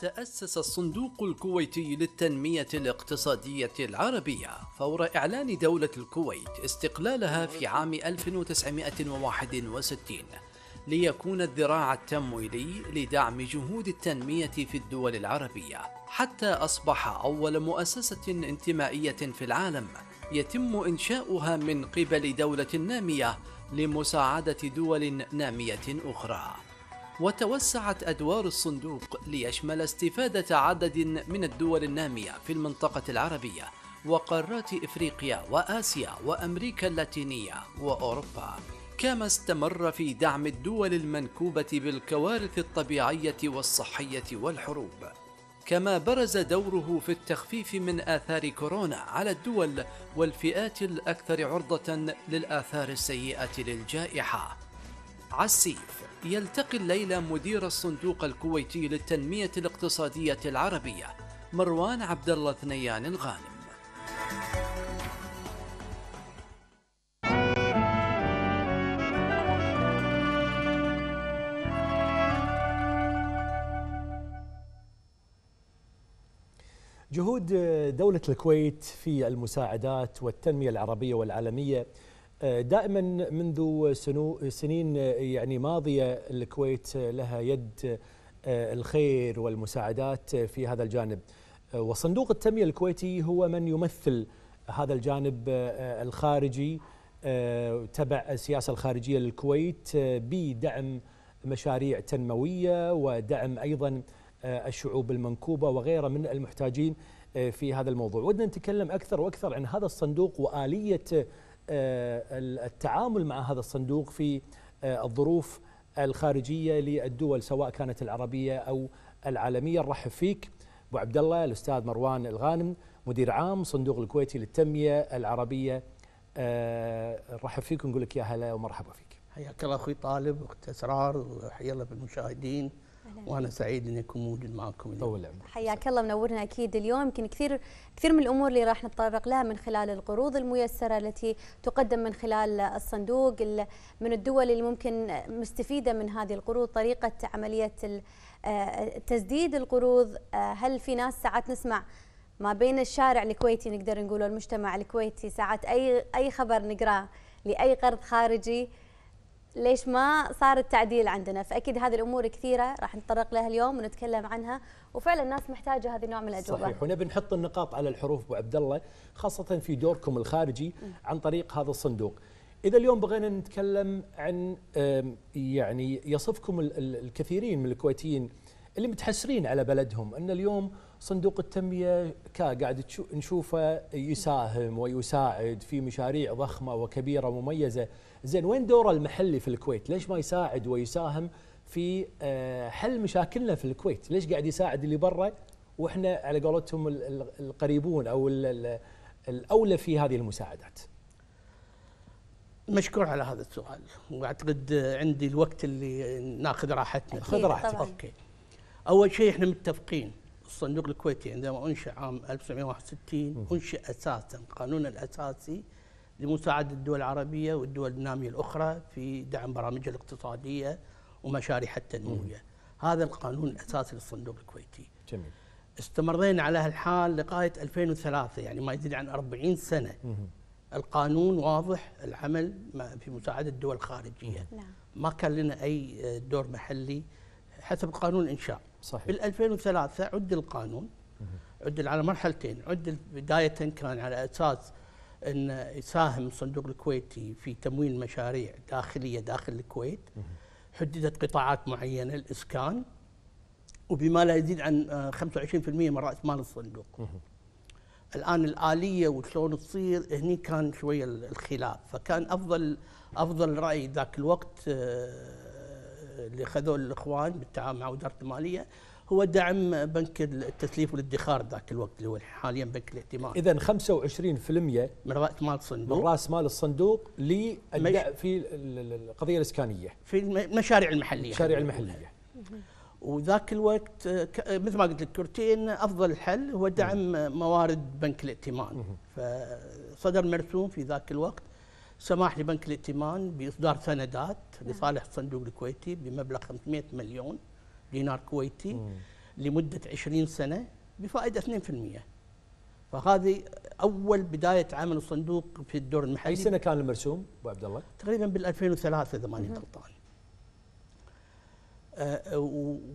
تأسس الصندوق الكويتي للتنمية الاقتصادية العربية فور إعلان دولة الكويت استقلالها في عام 1961 ليكون الذراع التمويلي لدعم جهود التنمية في الدول العربية حتى أصبح أول مؤسسة انتمائية في العالم يتم إنشاؤها من قبل دولة نامية لمساعدة دول نامية أخرى وتوسعت أدوار الصندوق ليشمل استفادة عدد من الدول النامية في المنطقة العربية وقارات إفريقيا وآسيا وأمريكا اللاتينية وأوروبا كما استمر في دعم الدول المنكوبة بالكوارث الطبيعية والصحية والحروب كما برز دوره في التخفيف من آثار كورونا على الدول والفئات الأكثر عرضة للآثار السيئة للجائحة عسيف يلتقي الليلة مدير الصندوق الكويتي للتنمية الاقتصادية العربية مروان عبد الله ثنيان الغانم جهود دولة الكويت في المساعدات والتنمية العربية والعالمية دائما منذ سنو سنين يعني ماضيه الكويت لها يد آه، الخير والمساعدات في هذا الجانب آه، وصندوق التنميه الكويتي هو من يمثل هذا الجانب آه، الخارجي تبع السياسه الخارجيه للكويت بدعم مشاريع تنمويه ودعم ايضا الشعوب المنكوبه وغيرها من المحتاجين في هذا الموضوع ودنا نتكلم اكثر واكثر عن هذا الصندوق واليه آه، التعامل مع هذا الصندوق في آه، الظروف الخارجيه للدول سواء كانت العربيه او العالميه نرحب فيك ابو عبد الله الاستاذ مروان الغانم مدير عام صندوق الكويتي للتنميه العربيه آه، نرحب فيك ونقول لك يا هلا ومرحبا فيك حياك الله اخوي طالب أخت اسرار وحيا الله بالمشاهدين وانا سعيد اني اكون موجود معكم طول حياك الله منورنا اكيد اليوم يمكن كثير كثير من الامور اللي راح نتطرق لها من خلال القروض الميسره التي تقدم من خلال الصندوق من الدول اللي ممكن مستفيده من هذه القروض طريقه عمليه آه، تسديد القروض آه، هل في ناس ساعات نسمع ما بين الشارع الكويتي نقدر نقول والمجتمع الكويتي ساعات اي اي خبر نقراه لاي قرض خارجي ليش ما صار التعديل عندنا فاكيد هذه الامور كثيره راح نتطرق لها اليوم ونتكلم عنها وفعلا الناس محتاجه هذه النوع من الاجوبه صحيح ونبي نحط النقاط على الحروف ابو عبد الله خاصه في دوركم الخارجي عن طريق هذا الصندوق اذا اليوم بغينا نتكلم عن يعني يصفكم الكثيرين من الكويتيين اللي متحسرين على بلدهم ان اليوم صندوق التنميه كا قاعد نشوفه يساهم ويساعد في مشاريع ضخمه وكبيره مميزه، زين وين دوره المحلي في الكويت؟ ليش ما يساعد ويساهم في آه، حل مشاكلنا في الكويت؟ ليش قاعد يساعد اللي برا واحنا على قولتهم القريبون او الاولى في هذه المساعدات؟ مشكور على هذا السؤال واعتقد عندي الوقت اللي ناخذ راحتنا خذ راحتك اوكي اول شيء احنا متفقين الصندوق الكويتي عندما انشئ عام 1961 انشئ اساسا قانون الاساسي لمساعده الدول العربيه والدول الناميه الاخرى في دعم برامجها الاقتصاديه ومشاريعها التنمويه. هذا القانون الاساسي للصندوق الكويتي. جميل. استمرينا على هالحال لغايه 2003 يعني ما يزيد عن 40 سنه. مم. القانون واضح العمل في مساعده الدول الخارجيه. مم. نعم. ما كان لنا اي دور محلي حسب قانون الانشاء صحيح بال 2003 عدل القانون عدل على مرحلتين عدل بدايه كان على اساس ان يساهم الصندوق الكويتي في تمويل مشاريع داخليه داخل الكويت حددت قطاعات معينه الاسكان وبما لا يزيد عن 25% آه، من راس مال الصندوق الان الاليه وشلون تصير هني كان شويه الخلاف فكان افضل افضل راي ذاك الوقت آه، اللي خذوه الاخوان بالتعاون مع وزاره الماليه هو دعم بنك التسليف والادخار ذاك الوقت اللي هو حاليا بنك الائتمان اذا 25% من راس مال الصندوق من راس مال الصندوق لي في القضيه الاسكانيه في المشاريع المحليه المشاريع المحليه وذاك الوقت مثل ما قلت لك كرتين افضل حل هو دعم نعم. موارد بنك الائتمان فصدر مرسوم في ذاك الوقت سماح لبنك الائتمان باصدار سندات لصالح الصندوق الكويتي بمبلغ 500 مليون دينار كويتي مم. لمده 20 سنه بفائده 2%. فهذه اول بدايه عمل الصندوق في الدور المحلي. اي سنه كان المرسوم ابو عبد الله؟ تقريبا بال 2003 اذا ماني غلطان.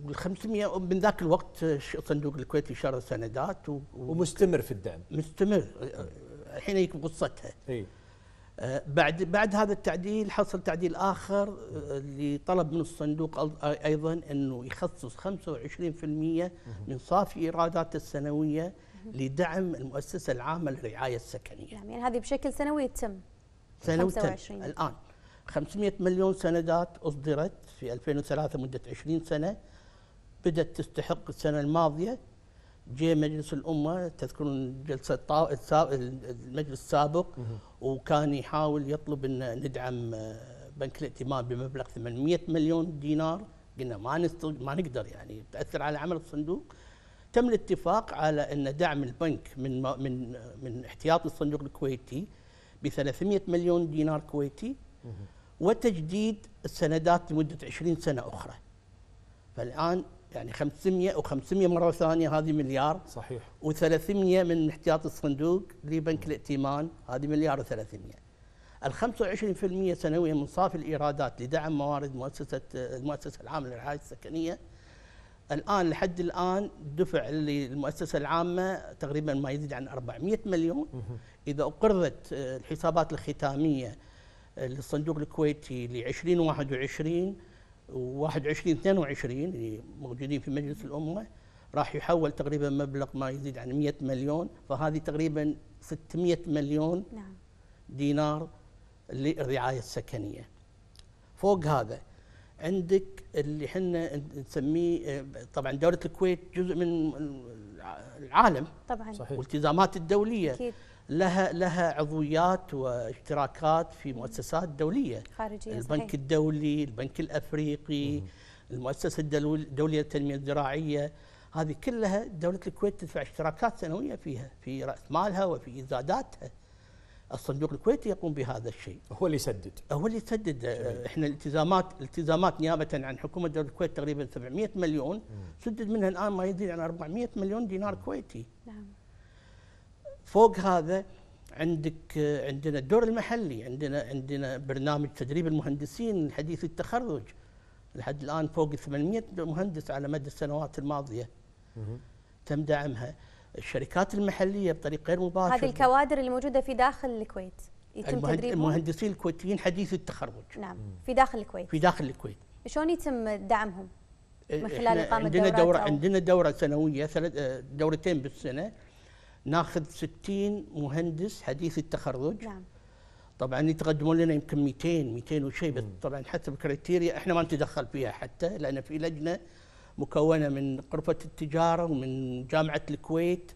وال 500 من ذاك الوقت الصندوق الكويتي شرى سندات و... ومستمر في الدعم مستمر الحين آه، آه، هيك بقصتها اي آه، بعد بعد هذا التعديل حصل تعديل اخر اللي آه، طلب من الصندوق آه، ايضا انه يخصص 25% من صافي ايراداته السنويه لدعم المؤسسه العامه للرعايه السكنيه. يعني هذه بشكل سنوي تتم سنوي تم. الان 500 مليون سندات اصدرت في 2003 مده 20 سنه بدات تستحق السنه الماضيه جاء مجلس الامه تذكرون جلسه المجلس السابق وكان يحاول يطلب ان ندعم آه، بنك الائتمان بمبلغ 800 مليون دينار قلنا ما نستغ... ما نقدر يعني تاثر على عمل الصندوق تم الاتفاق على ان دعم البنك من من من احتياط الصندوق الكويتي ب 300 مليون دينار كويتي وتجديد السندات لمده 20 سنه اخرى. فالان يعني 500 و500 مره ثانيه هذه مليار صحيح و300 من احتياط الصندوق لبنك الائتمان هذه مليار و300 ال 25% سنويا من صافي الايرادات لدعم موارد مؤسسه المؤسسه العامه للرعايه السكنيه الان لحد الان دفع للمؤسسه العامه تقريبا ما يزيد عن 400 مليون اذا اقرضت الحسابات الختاميه للصندوق الكويتي ل 2021 و21 22 اللي موجودين في مجلس الامه راح يحول تقريبا مبلغ ما يزيد عن 100 مليون فهذه تقريبا 600 مليون نعم. دينار للرعايه السكنيه فوق هذا عندك اللي احنا نسميه طبعا دوله الكويت جزء من العالم طبعا صحيح. والتزامات الدوليه أكيد. لها لها عضويات واشتراكات في مؤسسات دوليه خارجية البنك صحيح. الدولي، البنك الافريقي، مم. المؤسسه الدوليه للتنميه الزراعيه هذه كلها دوله الكويت تدفع اشتراكات سنويه فيها في راس مالها وفي ايزاداتها. الصندوق الكويتي يقوم بهذا الشيء. هو اللي يسدد. هو اللي يسدد احنا الالتزامات التزامات نيابه عن حكومه دوله الكويت تقريبا 700 مليون مم. سدد منها الان ما يزيد عن 400 مليون دينار مم. كويتي. نعم. فوق هذا عندك عندنا الدور المحلي عندنا عندنا برنامج تدريب المهندسين الحديث التخرج لحد الان فوق 800 مهندس على مدى السنوات الماضيه تم دعمها الشركات المحليه بطريق غير مباشر هذه الكوادر الموجوده في داخل الكويت يتم المهند... المهندسين الكويتيين حديث التخرج نعم في داخل الكويت في داخل الكويت شلون يتم دعمهم من خلال اقامه عندنا دوره عندنا دوره سنويه دورتين بالسنه ناخذ 60 مهندس حديث التخرج نعم طبعا يتقدمون لنا يمكن 200 200 وشيء بس طبعا حسب الكريتيريا احنا ما نتدخل فيها حتى لان في لجنه مكونه من غرفه التجاره ومن جامعه الكويت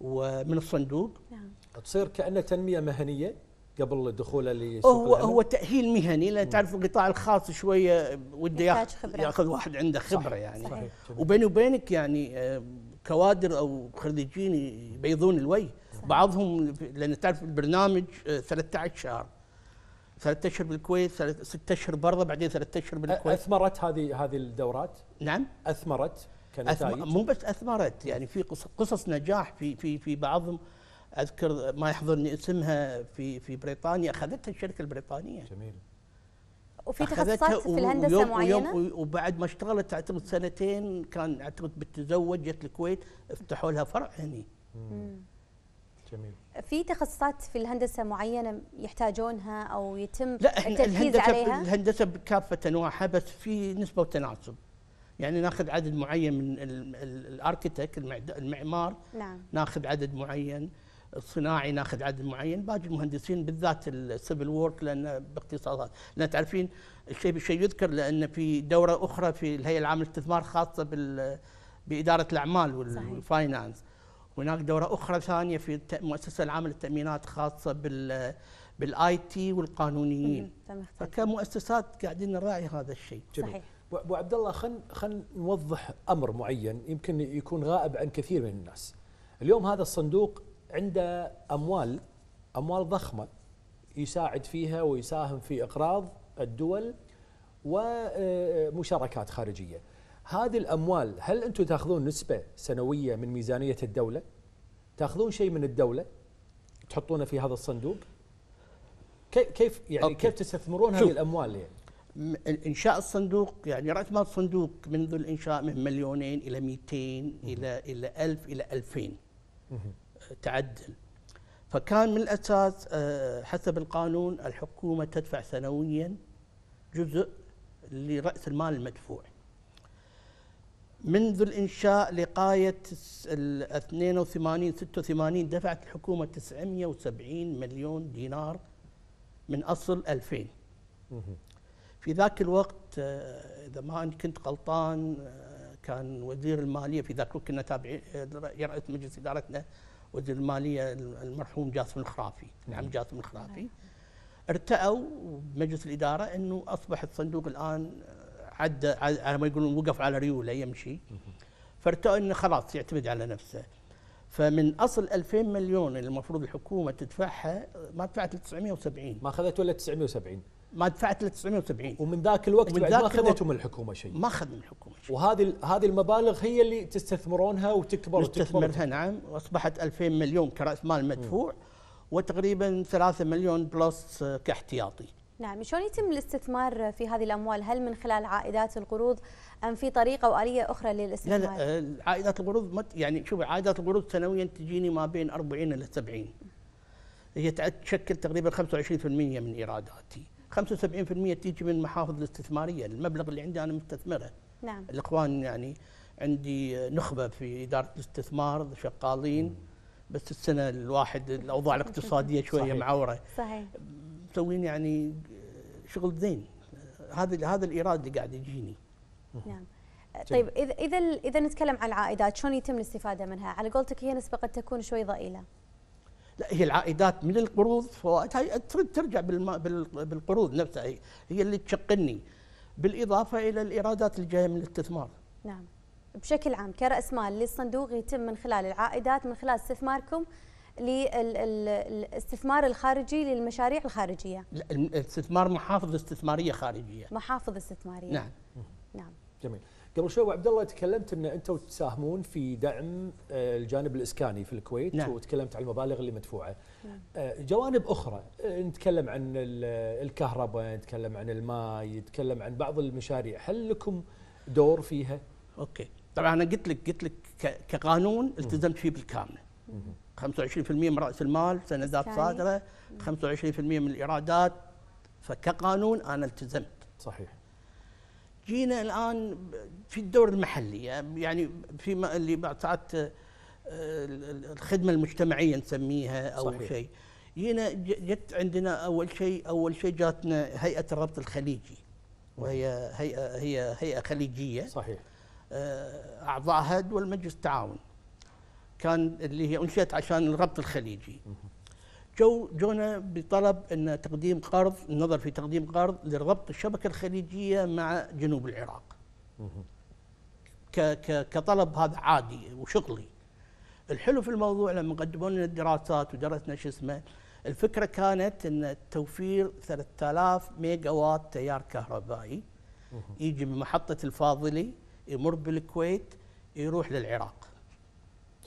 ومن الصندوق نعم تصير كانه تنميه مهنيه قبل دخوله لسوق هو هو تاهيل مهني لان تعرف القطاع الخاص شويه وده ياخذ واحد عنده خبره صحيح يعني صحيح. وبيني وبينك يعني آه، كوادر او خريجين يبيضون الوجه بعضهم لان تعرف البرنامج 13 آه، شهر ثلاثة اشهر بالكويت ستة اشهر برا بعدين ثلاثة اشهر بالكويت اثمرت هذه هذه الدورات؟ نعم اثمرت كنتائج؟ أثم... مو بس اثمرت يعني في قصص نجاح في في في بعضهم اذكر ما يحضرني اسمها في في بريطانيا اخذتها الشركه البريطانيه. جميل. وفي تخصصات في الهندسه معينه وبعد ما اشتغلت اعتقد سنتين كان اعتقد بتزوج جت الكويت افتحوا لها فرع هني جميل في تخصصات في الهندسه معينه يحتاجونها او يتم لا التركيز عليها الهندسه بكافه انواعها بس في نسبه وتناسب يعني ناخذ عدد معين من الاركتكت المعمار نعم. ناخذ عدد معين الصناعي ناخذ عدد معين باقي المهندسين بالذات السيفل وورك لان باختصاصات لان تعرفين الشيء بالشيء يذكر لان في دوره اخرى في الهيئه العامه للاستثمار خاصه بال باداره الاعمال والفاينانس هناك دوره اخرى ثانيه في المؤسسه العامه للتامينات خاصه بال بالاي تي والقانونيين فكمؤسسات قاعدين نراعي هذا الشيء صحيح ابو عبد الله خل خل نوضح امر معين يمكن يكون غائب عن كثير من الناس اليوم هذا الصندوق عنده اموال اموال ضخمه يساعد فيها ويساهم في اقراض الدول ومشاركات خارجيه. هذه الاموال هل انتم تاخذون نسبه سنويه من ميزانيه الدوله؟ تاخذون شيء من الدوله تحطونه في هذا الصندوق؟ كيف يعني أوكي. كيف تستثمرون هذه الاموال يعني؟ انشاء الصندوق يعني راس مال الصندوق منذ الانشاء من مليونين الى 200 الى الى 1000 الى 2000 تعدل فكان من الأساس آه، حسب القانون الحكومة تدفع سنويا جزء لرأس المال المدفوع منذ الإنشاء لقاية 82 86 دفعت الحكومة 970 مليون دينار من أصل 2000 في ذاك الوقت آه، إذا ما كنت غلطان آه، كان وزير المالية في ذاك الوقت كنا تابعين رئيس مجلس إدارتنا وزير الماليه المرحوم جاسم الخرافي نعم, نعم. جاسم الخرافي نعم. ارتأوا بمجلس الاداره انه اصبح الصندوق الان آه، عدى على ما يقولون وقف على ريوله يمشي فارتأوا انه خلاص يعتمد على نفسه فمن اصل 2000 مليون اللي المفروض الحكومه تدفعها آه، ما دفعت 970 ما اخذت ولا 970 ما دفعت ل 970 ومن ذاك الوقت ومن ذاك ما اخذتوا من الحكومه شيء ما اخذنا من الحكومه شيء وهذه هذه المبالغ هي اللي تستثمرونها وتكبر نستثمرها نعم واصبحت 2000 مليون كراس مال مدفوع م. وتقريبا 3 مليون بلس كاحتياطي نعم شلون يتم الاستثمار في هذه الاموال هل من خلال عائدات القروض ام في طريقه او اليه اخرى للاستثمار لا لا عائدات القروض يعني شوف عائدات القروض سنويا تجيني ما بين 40 الى 70 هي تشكل تقريبا 25% من ايراداتي 75% تيجي من المحافظ الاستثماريه المبلغ اللي عندي انا مستثمره نعم الاخوان يعني عندي نخبه في اداره الاستثمار شغالين بس السنه الواحد الاوضاع الاقتصاديه شويه صحيح. معوره صحيح مسوين يعني شغل زين هذا هذا الايراد اللي قاعد يجيني نعم طيب اذا اذا اذا نتكلم عن العائدات شلون يتم الاستفاده منها على قولتك هي نسبه قد تكون شوي ضئيله لا هي العائدات من القروض فوائد هاي ترجع بالقروض نفسها هي, هي اللي تشقني بالاضافه الى الايرادات اللي جايه من الاستثمار. نعم. بشكل عام كراس مال للصندوق يتم من خلال العائدات من خلال استثماركم للاستثمار الخارجي للمشاريع الخارجيه. الاستثمار محافظ استثماريه خارجيه. محافظ استثماريه. نعم. نعم. جميل. قبل شوي ابو عبد الله تكلمت ان انتم تساهمون في دعم آه، الجانب الاسكاني في الكويت نعم. وتكلمت عن المبالغ اللي مدفوعه نعم. آه، جوانب اخرى آه، نتكلم عن الكهرباء نتكلم عن الماء نتكلم عن بعض المشاريع هل لكم دور فيها اوكي طبعا انا قلت لك قلت لك كقانون التزمت فيه بالكامل 25% من راس المال سندات صادره 25% من الايرادات فكقانون انا التزمت صحيح جينا الان في الدور المحلي يعني فيما اللي بعتات آه، الخدمه المجتمعيه نسميها او شيء جينا جت عندنا اول شيء اول شيء جاتنا هيئه الربط الخليجي وهي هيئه هي هيئه خليجيه صحيح آه، أعضاءها دول مجلس التعاون كان اللي هي انشئت عشان الربط الخليجي جو جونا بطلب ان تقديم قرض النظر في تقديم قرض لربط الشبكه الخليجيه مع جنوب العراق. كطلب هذا عادي وشغلي. الحلو في الموضوع لما قدموا لنا الدراسات ودرسنا شو اسمه الفكره كانت ان توفير 3000 ميجا وات تيار كهربائي يجي من محطه الفاضلي يمر بالكويت يروح للعراق.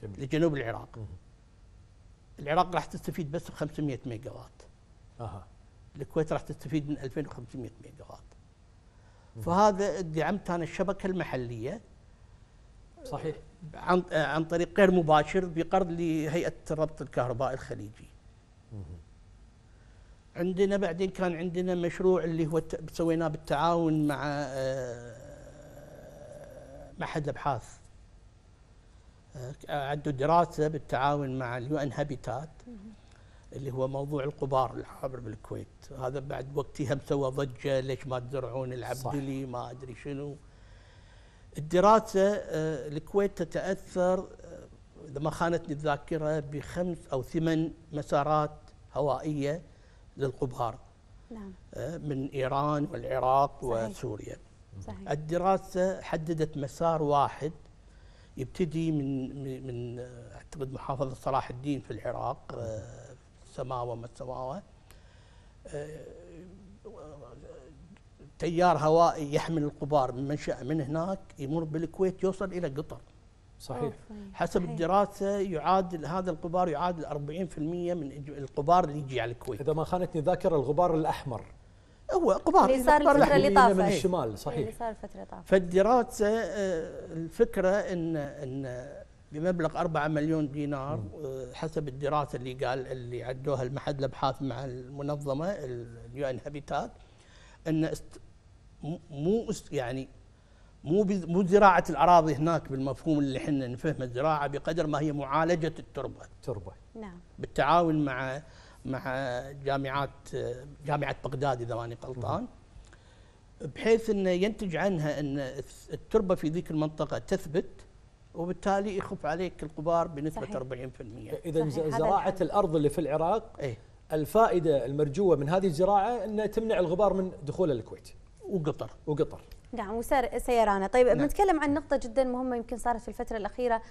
جميل. لجنوب العراق. العراق راح تستفيد بس ب 500 ميجا وات اها الكويت راح تستفيد من 2500 ميجا وات فهذا دعمت انا الشبكه المحليه صحيح عن عن طريق غير مباشر بقرض لهيئه الربط الكهربائي الخليجي. عندنا بعدين كان عندنا مشروع اللي هو سويناه بالتعاون مع آه، معهد الابحاث عنده دراسة بالتعاون مع اليو ان هابيتات اللي هو موضوع القبار الحاضر بالكويت هذا بعد وقتها مسوى ضجة ليش ما تزرعون العبدلي ما أدري شنو الدراسة آه، الكويت تتأثر آه، إذا ما خانتني الذاكرة بخمس أو ثمان مسارات هوائية للقبار نعم. آه، من إيران والعراق صحيح. وسوريا صحيح. الدراسة حددت مسار واحد يبتدي من من آه، اعتقد محافظه صلاح الدين في العراق آه، سماوه ما سماوه آه، تيار هوائي يحمل القبار من منشأ من هناك يمر بالكويت يوصل إلى قطر صحيح حسب الدراسة يعادل هذا القبار يعادل 40% من القبار اللي يجي على الكويت إذا ما خانتني ذاكرة الغبار الأحمر هو قبار إيه، اللي صار الفتره اللي طافت من الشمال صحيح اللي صار الفتره طافت فالدراسه آه، الفكره ان ان بمبلغ 4 مليون دينار آه، حسب الدراسه اللي قال اللي عدوها المعهد الابحاث مع المنظمه اليو ان هابيتات ان مو يعني مو مو زراعه الاراضي هناك بالمفهوم اللي احنا نفهمه الزراعه بقدر ما هي معالجه التربه التربه نعم بالتعاون مع مع جامعات جامعه بغداد اذا ماني غلطان بحيث انه ينتج عنها ان التربه في ذيك المنطقه تثبت وبالتالي يخف عليك الغبار بنسبه صحيح. 40% اذا زراعه الارض اللي في العراق ايه؟ الفائده المرجوه من هذه الزراعه انها تمنع الغبار من دخول الكويت وقطر وقطر نعم وسيرانا طيب نعم. بنتكلم عن نقطه جدا مهمه يمكن صارت في الفتره الاخيره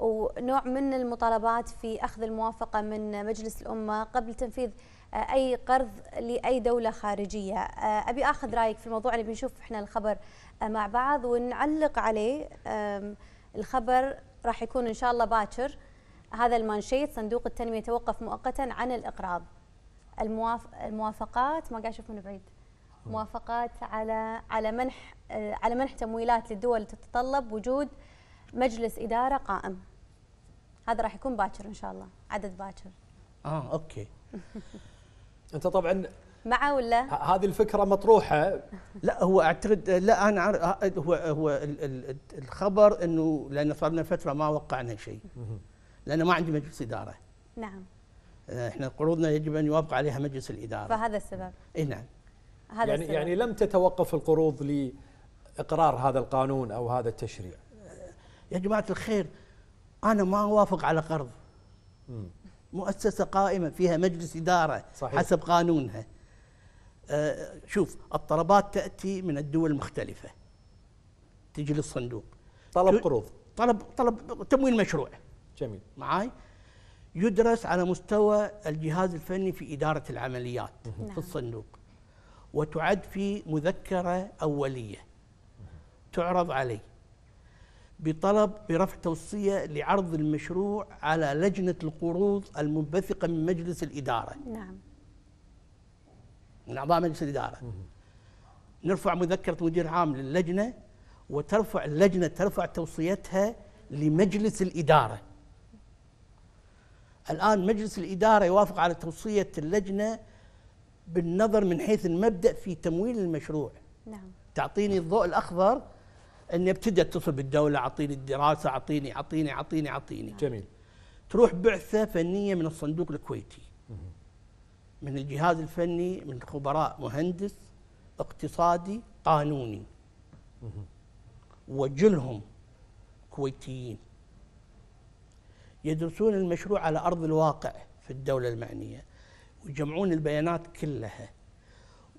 ونوع من المطالبات في أخذ الموافقة من مجلس الأمة قبل تنفيذ آه، أي قرض لأي دولة خارجية آه، أبي أخذ رأيك في الموضوع اللي بنشوف إحنا الخبر آه، مع بعض ونعلق عليه الخبر راح يكون إن شاء الله باكر هذا المانشيت صندوق التنمية توقف مؤقتا عن الإقراض المواف... الموافقات ما قاعد أشوف من بعيد موافقات على على منح على منح تمويلات للدول تتطلب وجود مجلس إدارة قائم هذا راح يكون باكر ان شاء الله عدد باكر اه اوكي انت طبعا مع ولا هذه الفكره مطروحه لا هو اعتقد لا انا عارف هو هو الخبر انه لان صار لنا فتره ما وقعنا شيء لان ما عندي مجلس اداره نعم آه، احنا قروضنا يجب ان يوافق عليها مجلس الاداره فهذا السبب اي نعم هذا يعني السبب. يعني لم تتوقف القروض لاقرار هذا القانون او هذا التشريع يا جماعه الخير انا ما اوافق على قرض مؤسسه قائمه فيها مجلس اداره صحيح. حسب قانونها آه شوف الطلبات تاتي من الدول المختلفه تجي للصندوق طلب قروض طلب طلب تمويل مشروع جميل معاي يدرس على مستوى الجهاز الفني في اداره العمليات في نعم. الصندوق وتعد في مذكره اوليه تعرض عليه بطلب برفع توصية لعرض المشروع على لجنة القروض المنبثقة من مجلس الإدارة نعم من أعضاء مجلس الإدارة مم. نرفع مذكرة مدير عام للجنة وترفع اللجنة ترفع توصيتها لمجلس الإدارة الآن مجلس الإدارة يوافق على توصية اللجنة بالنظر من حيث المبدأ في تمويل المشروع نعم تعطيني الضوء الأخضر اني ابتدي اتصل بالدوله اعطيني الدراسه اعطيني اعطيني اعطيني اعطيني جميل تروح بعثه فنيه من الصندوق الكويتي من الجهاز الفني من خبراء مهندس اقتصادي قانوني وجلهم كويتيين يدرسون المشروع على ارض الواقع في الدوله المعنيه ويجمعون البيانات كلها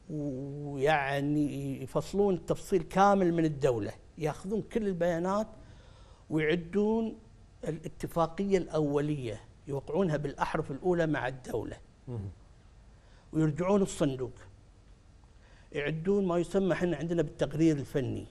ويعني يفصلون تفصيل كامل من الدولة ياخذون كل البيانات ويعدون الاتفاقية الأولية يوقعونها بالأحرف الأولى مع الدولة ويرجعون الصندوق يعدون ما يسمى احنا عندنا بالتقرير الفني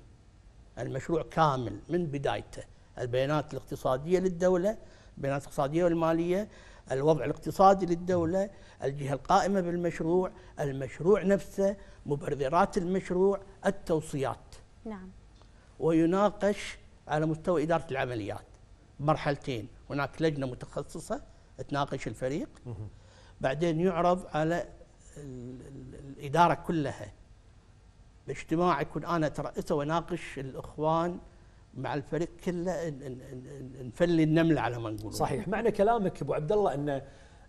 المشروع كامل من بدايته البيانات الاقتصادية للدولة البيانات الاقتصادية والمالية الوضع الاقتصادي للدولة الجهة القائمة بالمشروع المشروع نفسه مبررات المشروع التوصيات نعم ويناقش على مستوى إدارة العمليات مرحلتين هناك لجنة متخصصة تناقش الفريق بعدين يعرض على الإدارة كلها باجتماع يكون أنا ترأسه واناقش الإخوان مع الفريق كله نفلي النمله على ما نقول صحيح معنى كلامك ابو عبد الله انه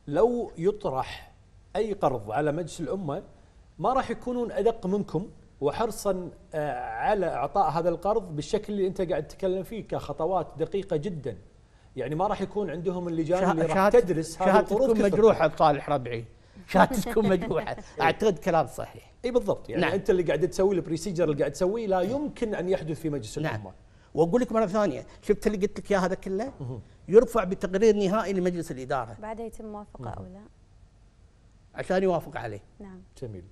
لو يطرح اي قرض على مجلس الامه ما راح يكونون ادق منكم وحرصا على اعطاء هذا القرض بالشكل اللي انت قاعد تتكلم فيه كخطوات دقيقه جدا يعني ما راح يكون عندهم اللجان اللي راح تدرس هذه القروض تكون مجروحه صالح ربعي شهادتكم مجروحه اعتقد كلام صحيح اي بالضبط يعني نعم. انت اللي قاعد تسوي البريسيجر اللي قاعد تسويه لا يمكن ان يحدث في مجلس نعم. الامه واقول لك مره ثانيه شفت اللي قلت لك اياه هذا كله يرفع بتقرير نهائي لمجلس الاداره بعدها يتم موافقه او لا عشان يوافق عليه نعم جميل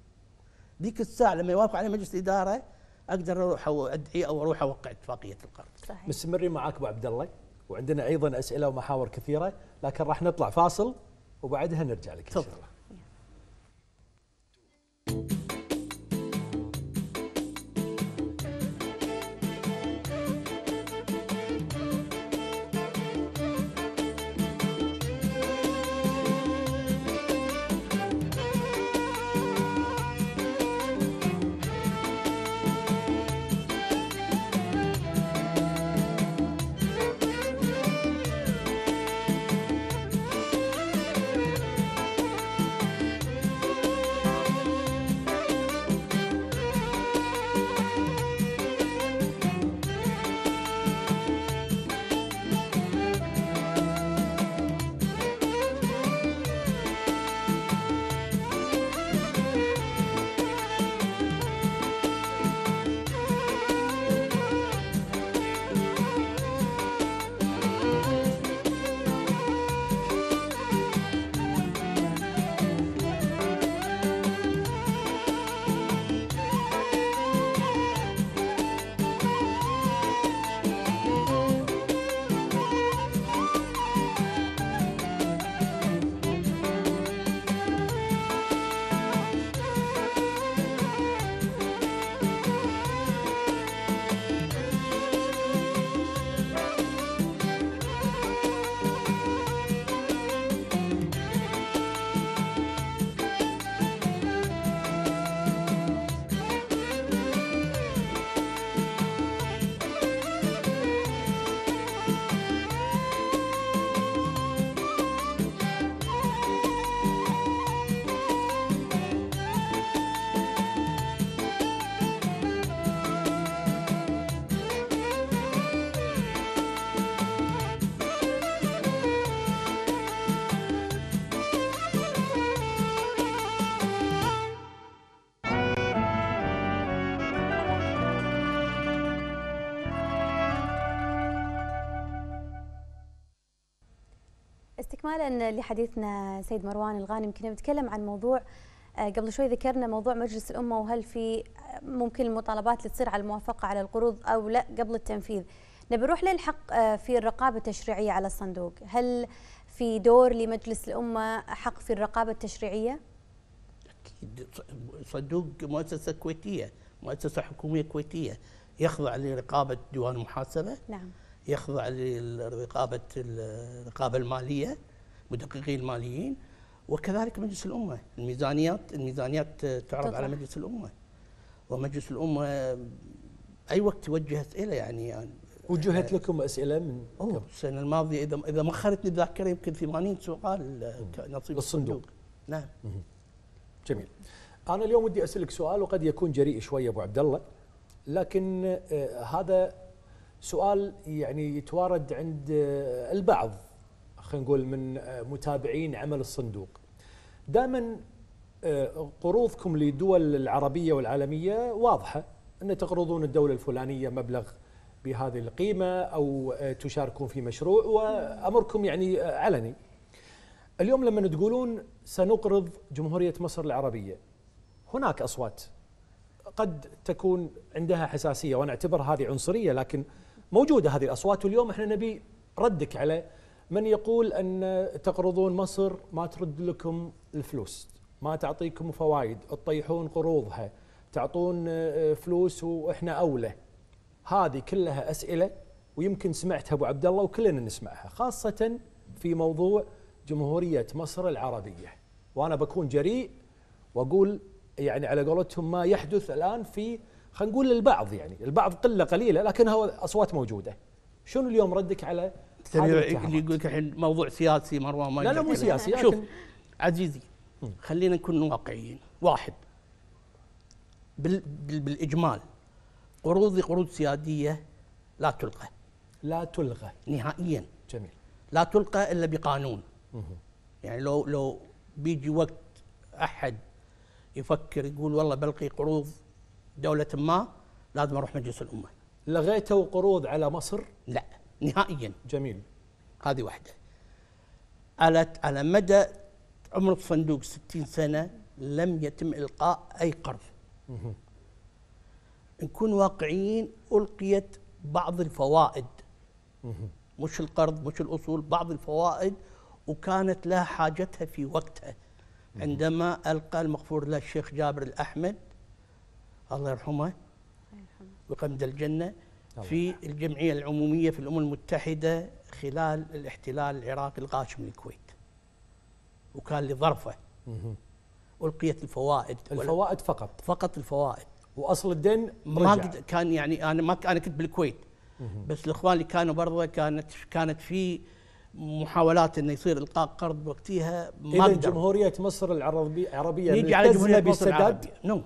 ذيك الساعه لما يوافق عليه مجلس الاداره اقدر اروح ادعي او اروح اوقع اتفاقيه القرض صحيح مستمرين معاك ابو عبد الله وعندنا ايضا اسئله ومحاور كثيره لكن راح نطلع فاصل وبعدها نرجع لك ان شاء الله اكمالا لحديثنا سيد مروان الغانم كنا نتكلم عن موضوع آه، قبل شوي ذكرنا موضوع مجلس الأمة وهل في آه، ممكن المطالبات اللي تصير على الموافقة على القروض أو لا قبل التنفيذ نبي نروح للحق آه، في الرقابة التشريعية على الصندوق هل في دور لمجلس الأمة حق في الرقابة التشريعية؟ أكيد صندوق مؤسسة كويتية مؤسسة حكومية كويتية يخضع لرقابة ديوان المحاسبة نعم يخضع لرقابة الرقابة المالية مدققي الماليين وكذلك مجلس الامه الميزانيات الميزانيات تعرض على مجلس الامه ومجلس الامه اي وقت توجه اسئله يعني, يعني وجهت آه، لكم اسئله من السنه الماضيه اذا اذا ما خانتني الذاكره يمكن 80 سؤال آه، نصيب الصندوق نعم جميل انا اليوم ودي اسالك سؤال وقد يكون جريء شويه ابو عبد الله لكن آه، هذا سؤال يعني يتوارد عند البعض خلينا نقول من آه، متابعين عمل الصندوق دائما آه، قروضكم للدول العربيه والعالميه واضحه ان تقرضون الدوله الفلانيه مبلغ بهذه القيمه او آه، تشاركون في مشروع وامركم يعني علني. اليوم لما تقولون سنقرض جمهوريه مصر العربيه هناك اصوات قد تكون عندها حساسيه وانا اعتبر هذه عنصريه لكن موجوده هذه الاصوات واليوم احنا نبي ردك على من يقول ان تقرضون مصر ما ترد لكم الفلوس ما تعطيكم فوائد تطيحون قروضها تعطون آه، فلوس واحنا اولى هذه كلها اسئله ويمكن سمعتها ابو عبد الله وكلنا نسمعها خاصه في موضوع جمهوريه مصر العربيه وانا بكون جريء واقول يعني على قولتهم ما يحدث الان في خلينا نقول البعض يعني البعض قله قليله لكن هو اصوات موجوده شنو اليوم ردك على اللي يقول لك الحين موضوع سياسي مروان ما لا لا مو سياسي شوف عزيزي خلينا نكون واقعيين واحد بالاجمال قروض قروض سياديه لا تلقى لا تلغى نهائيا جميل لا تلقى الا بقانون مه. يعني لو لو بيجي وقت احد يفكر يقول والله بلقي قروض دوله ما لازم اروح مجلس الامه لغيتوا قروض على مصر؟ لا نهائيا جميل هذه واحدة على على مدى عمر الصندوق 60 سنة لم يتم إلقاء أي قرض نكون واقعيين ألقيت بعض الفوائد مش القرض مش الأصول بعض الفوائد وكانت لها حاجتها في وقتها عندما ألقى المغفور له الشيخ جابر الأحمد الله يرحمه ويقمد الجنة في الجمعية العمومية في الأمم المتحدة خلال الاحتلال العراقي الغاشم للكويت وكان لظرفة ألقيت الفوائد الفوائد فقط فقط الفوائد وأصل الدين ما كان يعني أنا ما أنا كنت بالكويت بس الإخوان اللي كانوا برضه كانت كانت في محاولات انه يصير القاء قرض وقتها ما اذا جمهوريه مصر العربيه العربيه نيجي على جمهوريه مصر العربيه نو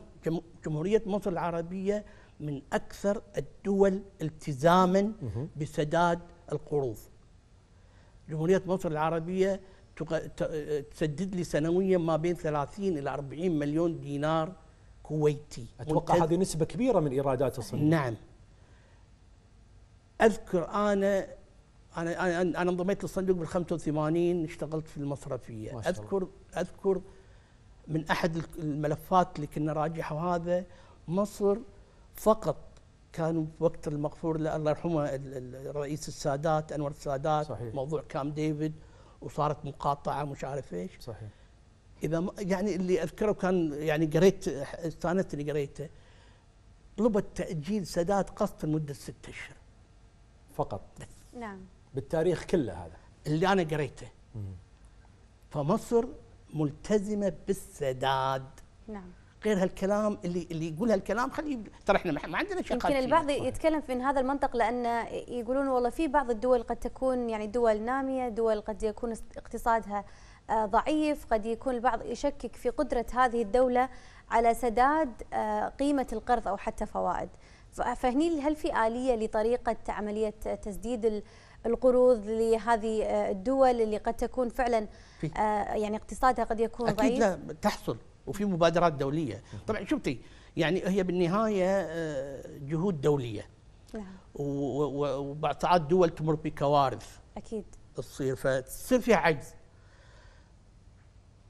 جمهوريه مصر العربيه من أكثر الدول التزاما بسداد القروض جمهورية مصر العربية تسدد لي سنويا ما بين 30 إلى 40 مليون دينار كويتي أتوقع هذه نسبة كبيرة من إيرادات الصين نعم أذكر أنا أنا أنا أنا انضميت للصندوق بال 85 اشتغلت في المصرفية ما شاء الله. أذكر أذكر من أحد الملفات اللي كنا راجعها وهذا مصر فقط كانوا وقت المغفور له الله يرحمه الرئيس السادات انور السادات صحيح. موضوع كام ديفيد وصارت مقاطعه مش عارف ايش صحيح اذا يعني اللي اذكره كان يعني قريت استانست اللي قريته طلبت تاجيل سادات قسط لمده ستة اشهر فقط بس. نعم بالتاريخ كله هذا اللي انا قريته فمصر ملتزمه بالسداد نعم غير هالكلام اللي اللي يقول هالكلام خليه ترى احنا ما عندنا شيء يمكن البعض يتكلم في هذا المنطق لان يقولون والله في بعض الدول قد تكون يعني دول ناميه دول قد يكون اقتصادها آه، ضعيف قد يكون البعض يشكك في قدره هذه الدوله على سداد آه، قيمه القرض او حتى فوائد فهني هل في اليه لطريقه عمليه تسديد القروض لهذه آه، الدول اللي قد تكون فعلا يعني اقتصادها قد يكون أكيد ضعيف اكيد لا تحصل وفي مبادرات دوليه طبعا شفتي يعني هي بالنهايه آه، جهود دوليه نعم وبعض ساعات دول تمر بكوارث اكيد تصير فتصير فيها عجز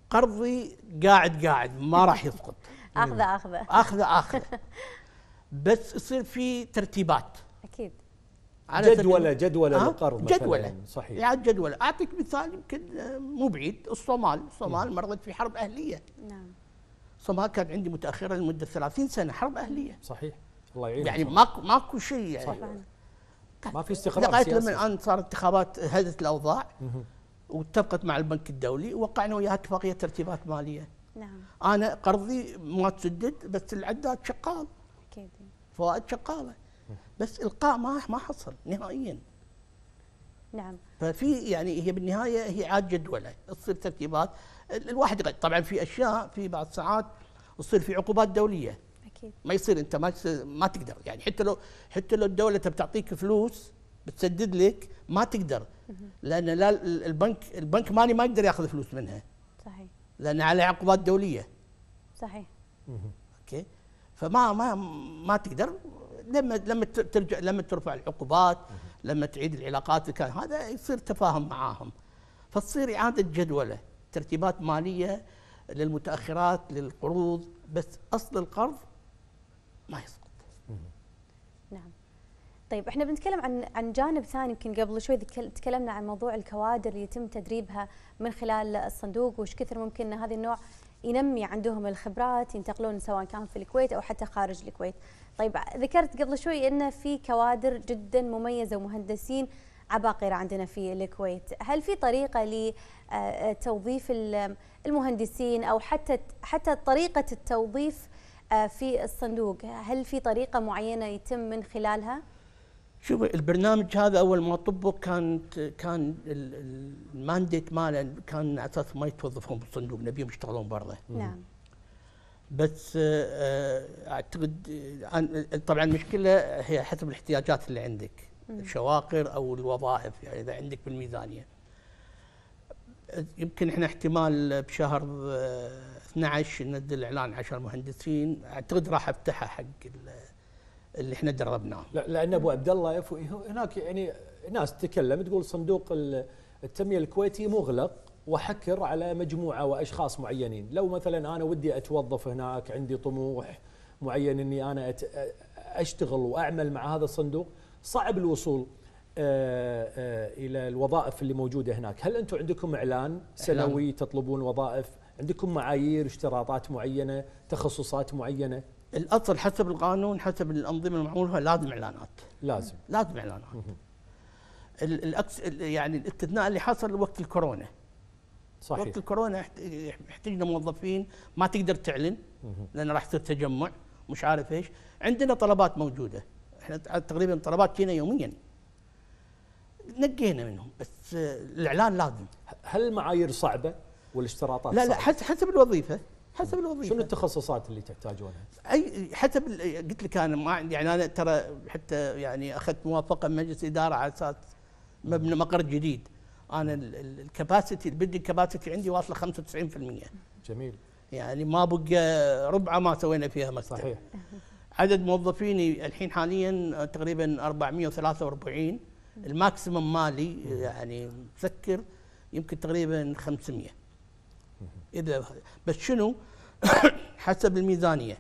قرضي قاعد قاعد ما راح يسقط اخذه اخذه اخذه اخذه بس يصير في ترتيبات اكيد على جدوله جدوله أه؟ للقرض جدوله صحيح يعني جدوله اعطيك مثال يمكن آه، مو بعيد الصومال الصومال نعم. مرضت في حرب اهليه نعم الصومال كان عندي متاخره لمده 30 سنه حرب اهليه صحيح الله يعين يعني ماكو ماكو شيء يعني صحيح. ما في استقرار لغايه لما الان صار انتخابات هدت الاوضاع واتفقت مع البنك الدولي ووقعنا وياها اتفاقيه ترتيبات ماليه نعم انا قرضي ما تسدد بس العداد شغال اكيد فوائد شغاله بس القاء ما ما حصل نهائيا نعم ففي يعني هي بالنهايه هي عاد جدوله تصير ترتيبات الواحد يقعد طبعا في اشياء في بعض الساعات تصير في عقوبات دوليه اكيد ما يصير انت ما ما تقدر يعني حتى لو حتى لو الدوله بتعطيك فلوس بتسدد لك ما تقدر لان لا البنك البنك مالي ما يقدر ياخذ فلوس منها صحيح لان على عقوبات دوليه صحيح اوكي فما ما ما تقدر لما لما ترجع لما ترفع العقوبات لما تعيد العلاقات كان هذا يصير تفاهم معاهم فتصير اعاده جدوله ترتيبات ماليه للمتاخرات للقروض بس اصل القرض ما يسقط. نعم. طيب احنا بنتكلم عن عن جانب ثاني يمكن قبل شوي تكلمنا عن موضوع الكوادر اللي يتم تدريبها من خلال الصندوق وش كثر ممكن ان هذا النوع ينمي عندهم الخبرات ينتقلون سواء كان في الكويت او حتى خارج الكويت. طيب ذكرت قبل شوي ان في كوادر جدا مميزه ومهندسين عباقره عندنا في الكويت، هل في طريقه آه، آه، توظيف المهندسين او حتى حتى طريقه التوظيف آه، في الصندوق هل في طريقه معينه يتم من خلالها شوف البرنامج هذا اول ما طبق كان كان المانديت ماله كان على اساس ما يتوظفون بالصندوق نبيهم يشتغلون برا نعم بس اعتقد طبعا المشكله هي حسب الاحتياجات اللي عندك الشواقر او الوظائف يعني اذا عندك بالميزانيه يمكن احنا احتمال بشهر 12 ندي الاعلان 10 مهندسين اعتقد راح افتحها حق اللي احنا دربناه لا لان ابو عبد الله يفو هناك يعني ناس تتكلم تقول صندوق التنميه الكويتي مغلق وحكر على مجموعه واشخاص معينين لو مثلا انا ودي اتوظف هناك عندي طموح معين اني انا اشتغل واعمل مع هذا الصندوق صعب الوصول آه، آه، الى الوظائف اللي موجوده هناك، هل انتم عندكم اعلان سنوي تطلبون وظائف؟ عندكم معايير اشتراطات معينه، تخصصات معينه؟ الاصل حسب القانون حسب الانظمه المعموله لازم اعلانات. لازم لازم اعلانات. الأكس يعني الاستثناء اللي حصل وقت الكورونا. صحيح وقت الكورونا احتجنا موظفين ما تقدر تعلن لان راح يصير تجمع مش عارف ايش، عندنا طلبات موجوده، احنا تقريبا طلبات جينا يوميا. نقينا منهم بس الاعلان لازم هل المعايير صعبه والاشتراطات لا لا حسب حسب الوظيفه حسب الوظيفه شنو التخصصات اللي تحتاجونها؟ اي حسب قلت لك انا ما عندي يعني انا ترى حتى يعني اخذت موافقه من مجلس اداره على اساس مبنى مقر جديد انا الكباسيتي البدي كباسيتي عندي واصله 95% جميل يعني ما بقى ربعه ما سوينا فيها مكتب صحيح عدد موظفيني الحين حاليا تقريبا 443 الماكسيمم مالي يعني مسكر يمكن تقريبا 500 اذا بس شنو حسب الميزانيه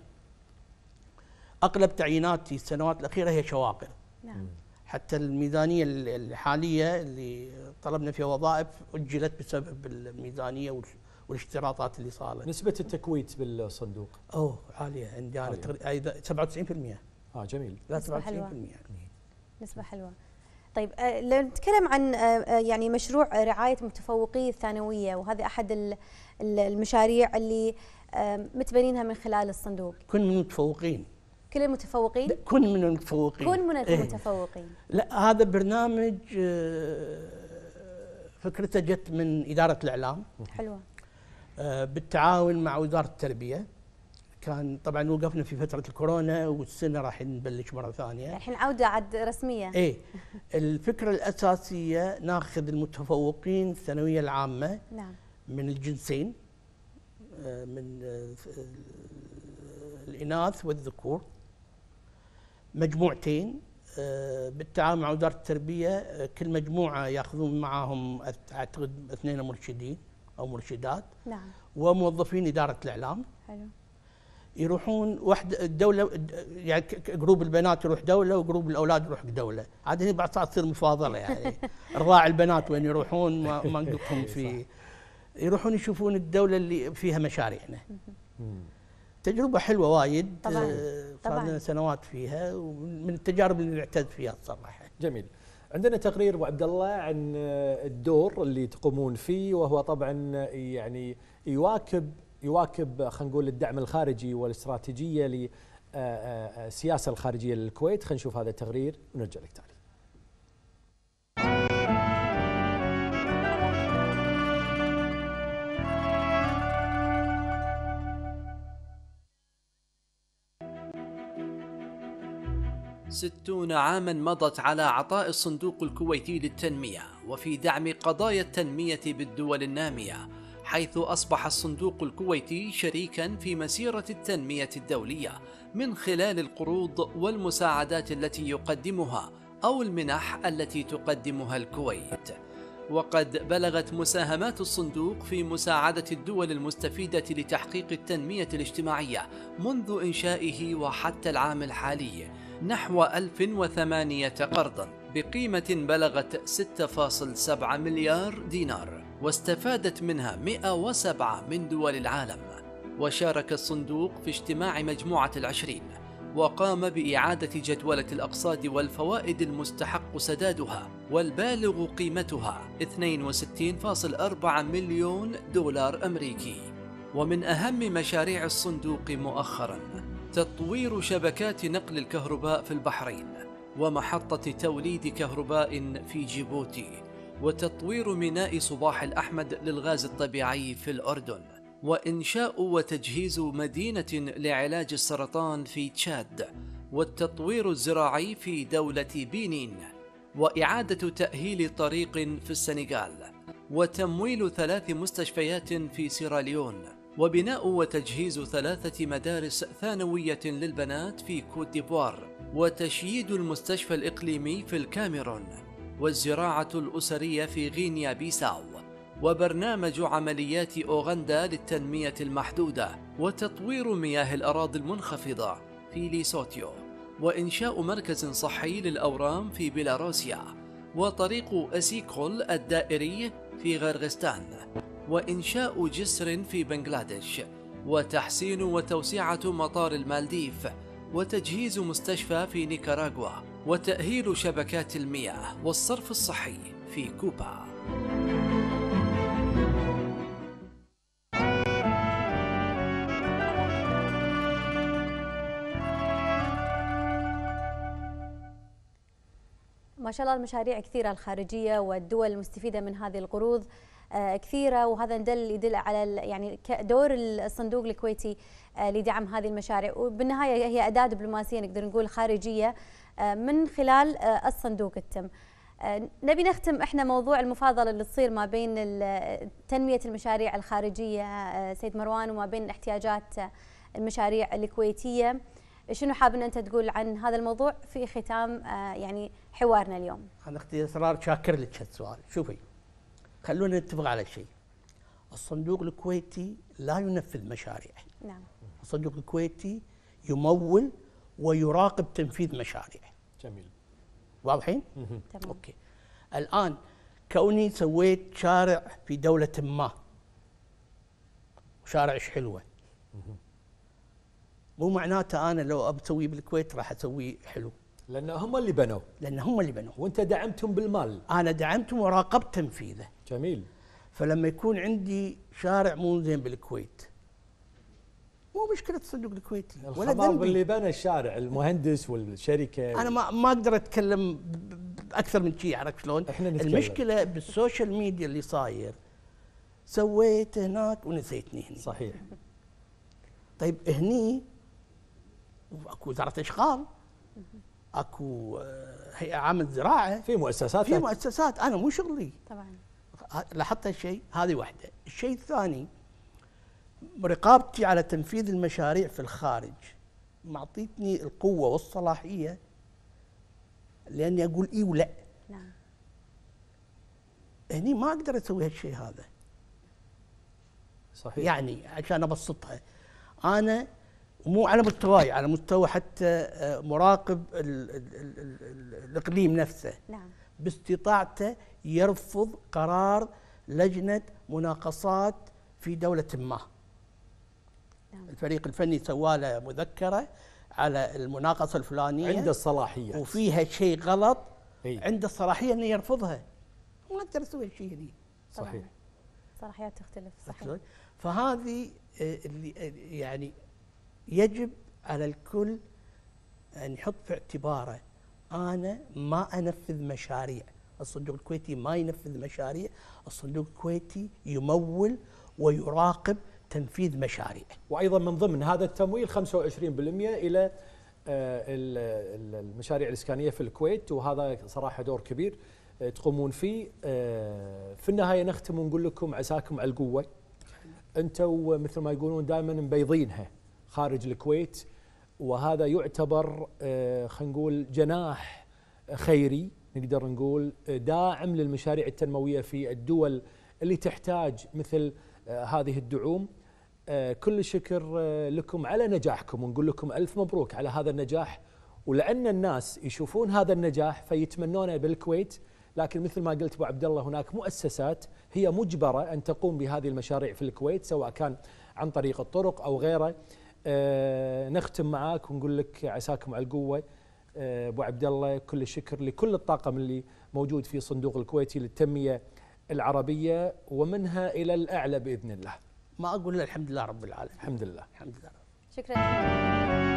اغلب تعييناتي السنوات الاخيره هي شواغل نعم حتى الميزانيه الحاليه اللي طلبنا فيها وظائف اجلت بسبب الميزانيه والاشتراطات اللي صارت نسبه التكويت بالصندوق اوه عاليه عندي انا 97% اه جميل لا 97% نسبه حلوه طيب آه، لو نتكلم عن آه، آه، يعني مشروع رعايه متفوقي الثانويه وهذا احد المشاريع اللي متبنينها من خلال الصندوق كن من المتفوقين كل إيه. المتفوقين كن من المتفوقين كن من المتفوقين إيه؟ لا هذا برنامج فكرته جت من اداره الاعلام حلوه بالتعاون مع وزاره التربيه كان طبعا وقفنا في فتره الكورونا والسنه راح نبلش مره ثانيه الحين عوده عد رسميه ايه الفكره الاساسيه ناخذ المتفوقين الثانويه العامه نعم من الجنسين آه، من آه، الاناث والذكور مجموعتين آه، بالتعاون مع وزاره التربيه كل مجموعه ياخذون معاهم اعتقد اثنين مرشدين او مرشدات نعم وموظفين اداره الاعلام حلو يروحون واحد الدولة يعني جروب البنات يروح دولة وجروب الأولاد يروح دولة عاد هنا بعد صارت تصير مفاضلة يعني الراعي البنات وين يروحون ما, ما نقطهم في يروحون يشوفون الدولة اللي فيها مشاريعنا تجربة حلوة وايد آه، صار لنا سنوات فيها ومن التجارب اللي نعتز فيها الصراحة جميل عندنا تقرير ابو عبد الله عن آه، الدور اللي تقومون فيه وهو طبعا آه، يعني يواكب يواكب خلينا نقول الدعم الخارجي والاستراتيجيه للسياسه آه، آه، آه، الخارجيه للكويت خلينا نشوف هذا التقرير ونرجع لك تالي ستون عاما مضت على عطاء الصندوق الكويتي للتنمية وفي دعم قضايا التنمية بالدول النامية حيث أصبح الصندوق الكويتي شريكا في مسيرة التنمية الدولية من خلال القروض والمساعدات التي يقدمها أو المنح التي تقدمها الكويت وقد بلغت مساهمات الصندوق في مساعدة الدول المستفيدة لتحقيق التنمية الاجتماعية منذ إنشائه وحتى العام الحالي نحو 1008 قرضا بقيمة بلغت 6.7 مليار دينار واستفادت منها 107 من دول العالم وشارك الصندوق في اجتماع مجموعة العشرين وقام بإعادة جدولة الأقساط والفوائد المستحق سدادها والبالغ قيمتها 62.4 مليون دولار أمريكي ومن أهم مشاريع الصندوق مؤخرا تطوير شبكات نقل الكهرباء في البحرين ومحطة توليد كهرباء في جيبوتي وتطوير ميناء صباح الأحمد للغاز الطبيعي في الأردن وإنشاء وتجهيز مدينة لعلاج السرطان في تشاد والتطوير الزراعي في دولة بنين وإعادة تأهيل طريق في السنغال وتمويل ثلاث مستشفيات في سيراليون وبناء وتجهيز ثلاثة مدارس ثانوية للبنات في كوت ديفوار وتشييد المستشفى الإقليمي في الكاميرون والزراعة الأسرية في غينيا بيساو وبرنامج عمليات أوغندا للتنمية المحدودة وتطوير مياه الأراضي المنخفضة في ليسوتيو وإنشاء مركز صحي للأورام في بيلاروسيا وطريق أسيكول الدائري في غرغستان وإنشاء جسر في بنغلاديش وتحسين وتوسعة مطار المالديف وتجهيز مستشفى في نيكاراغوا وتأهيل شبكات المياه والصرف الصحي في كوبا. ما شاء الله المشاريع كثيرة الخارجية والدول المستفيدة من هذه القروض آه، كثيره وهذا يدل يدل على يعني دور الصندوق الكويتي آه، لدعم هذه المشاريع وبالنهايه هي اداه دبلوماسيه نقدر نقول خارجيه آه، من خلال الصندوق التم. نبي نختم احنا موضوع المفاضله اللي تصير ما بين تنميه المشاريع الخارجيه سيد مروان وما بين احتياجات المشاريع الكويتيه شنو حاب ان انت تقول عن هذا الموضوع في ختام يعني حوارنا اليوم انا اختي اسرار شاكر لك هالسؤال شوفي خلونا نتفق على شيء الصندوق الكويتي لا ينفذ مشاريع نعم الصندوق الكويتي يمول ويراقب تنفيذ مشاريع جميل واضحين؟ تمام اوكي الان كوني سويت شارع في دولة ما شارع ايش حلوه مو معناته انا لو بسويه بالكويت راح اسويه حلو لان هم اللي بنوا لان هم اللي بنوا وانت دعمتهم بالمال انا دعمتهم وراقبت تنفيذه جميل فلما يكون عندي شارع مو زين بالكويت مو مشكلة الصندوق الكويتي ولا ذنبي اللي بنى الشارع المهندس والشركة أنا ما ما أقدر أتكلم أكثر من شيء عرفت شلون؟ احنا نتكلم. المشكلة بالسوشيال ميديا اللي صاير سويت هناك ونسيتني هنا صحيح طيب هني اكو وزاره اشغال اكو آه، هيئه عامه زراعه في مؤسسات في مؤسسات انا مو شغلي طبعا لاحظت هالشيء هذه واحدة الشيء الثاني رقابتي على تنفيذ المشاريع في الخارج معطيتني القوة والصلاحية لأني أقول إي ولا نعم هني ما أقدر أسوي هالشيء هذا صحيح يعني عشان أبسطها أنا مو على مستواي على مستوى حتى آه، مراقب الإقليم نفسه نعم باستطاعته يرفض قرار لجنه مناقصات في دوله ما. نعم. الفريق الفني سوى له مذكره على المناقصه الفلانيه عند الصلاحيه وفيها شيء غلط إيه؟ عند الصلاحيه انه يرفضها. ما اقدر اسوي شيء هني. صحيح. صلاحيات تختلف صحيح. فهذه آه، اللي آه، يعني يجب على الكل ان يحط في اعتباره انا ما انفذ مشاريع الصندوق الكويتي ما ينفذ مشاريع الصندوق الكويتي يمول ويراقب تنفيذ مشاريع وأيضا من ضمن هذا التمويل 25% إلى آه، المشاريع الإسكانية في الكويت وهذا صراحة دور كبير آه، تقومون فيه آه، في النهاية نختم ونقول لكم عساكم على القوة أنتوا مثل ما يقولون دائما مبيضينها خارج الكويت وهذا يعتبر خلينا نقول جناح خيري نقدر نقول آه، داعم للمشاريع التنمويه في الدول اللي تحتاج مثل آه، هذه الدعوم آه، كل الشكر لكم على نجاحكم ونقول لكم الف مبروك على هذا النجاح ولان الناس يشوفون هذا النجاح فيتمنونه بالكويت لكن مثل ما قلت ابو عبد الله هناك مؤسسات هي مجبره ان تقوم بهذه المشاريع في الكويت سواء كان عن طريق الطرق او غيره نختم معاك ونقول لك عساكم على القوه آه، ابو عبد الله كل الشكر لكل الطاقم اللي موجود في صندوق الكويتي للتنميه العربيه ومنها الى الاعلى باذن الله. ما اقول الحمد لله رب العالمين. الحمد لله. الحمد لله. شكرا.